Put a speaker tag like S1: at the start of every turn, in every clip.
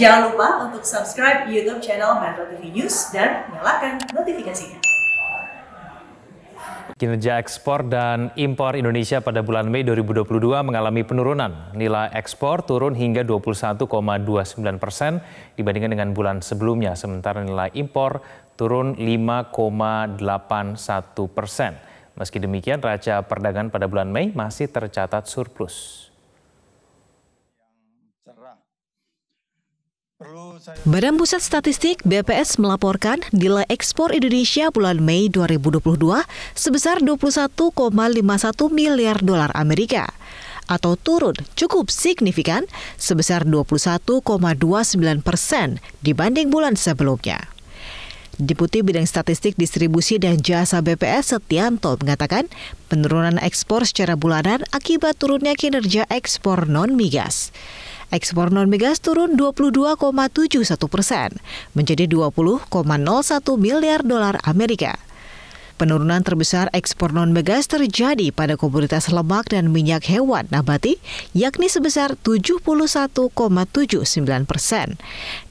S1: Jangan lupa untuk subscribe YouTube channel Metro TV News dan nyalakan notifikasinya.
S2: Kinerja ekspor dan impor Indonesia pada bulan Mei 2022 mengalami penurunan. Nilai ekspor turun hingga 21,29 persen dibandingkan dengan bulan sebelumnya, sementara nilai impor turun 5,81 persen. Meski demikian, raca perdagangan pada bulan Mei masih tercatat surplus.
S1: Badan Pusat Statistik BPS melaporkan nilai ekspor Indonesia bulan Mei 2022 sebesar 21,51 miliar dolar Amerika atau turun cukup signifikan sebesar 21,29 persen dibanding bulan sebelumnya. Deputi Bidang Statistik Distribusi dan Jasa BPS Setianto mengatakan penurunan ekspor secara bulanan akibat turunnya kinerja ekspor non-migas. Ekspor non-migas turun 22,71 persen, menjadi 20,01 miliar dolar Amerika. Penurunan terbesar ekspor non-migas terjadi pada komoditas lemak dan minyak hewan nabati, yakni sebesar 71,79 persen.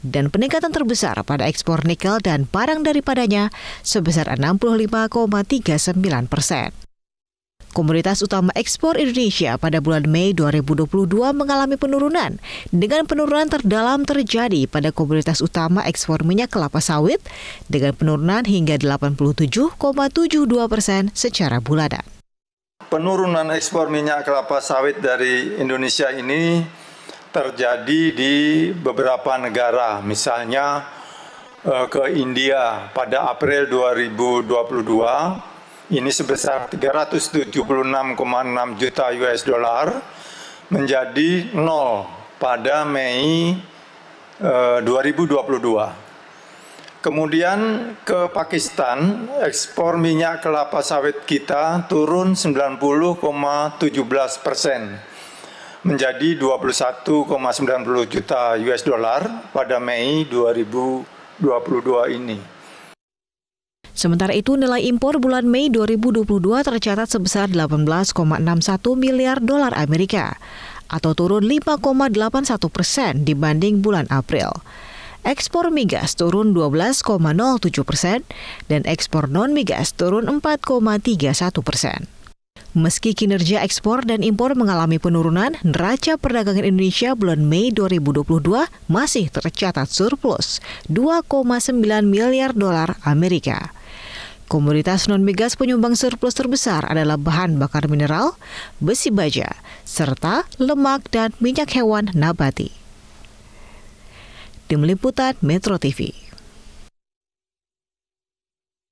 S1: Dan peningkatan terbesar pada ekspor nikel dan barang daripadanya sebesar 65,39 persen. Komoditas utama ekspor Indonesia pada bulan Mei 2022 mengalami penurunan, dengan penurunan terdalam terjadi pada komoditas utama ekspor minyak kelapa sawit dengan penurunan hingga 87,72 persen secara bulanan.
S3: Penurunan ekspor minyak kelapa sawit dari Indonesia ini terjadi di beberapa negara, misalnya eh, ke India pada April 2022 ini sebesar 376,6 juta US dollar menjadi nol pada Mei e, eh, 2022. Kemudian ke Pakistan, ekspor minyak kelapa sawit kita turun 90,17 persen menjadi 21,90 juta US dollar pada Mei 2022 ini.
S1: Sementara itu, nilai impor bulan Mei 2022 tercatat sebesar 18,61 miliar dolar Amerika atau turun 5,81 persen dibanding bulan April. Ekspor migas turun 12,07 persen dan ekspor non-migas turun 4,31 persen. Meski kinerja ekspor dan impor mengalami penurunan, neraca perdagangan Indonesia bulan Mei 2022 masih tercatat surplus 2,9 miliar dolar Amerika. Komoditas non-migas penyumbang surplus terbesar adalah bahan bakar mineral, besi baja, serta lemak dan minyak hewan nabati. Tim Liputan Metro TV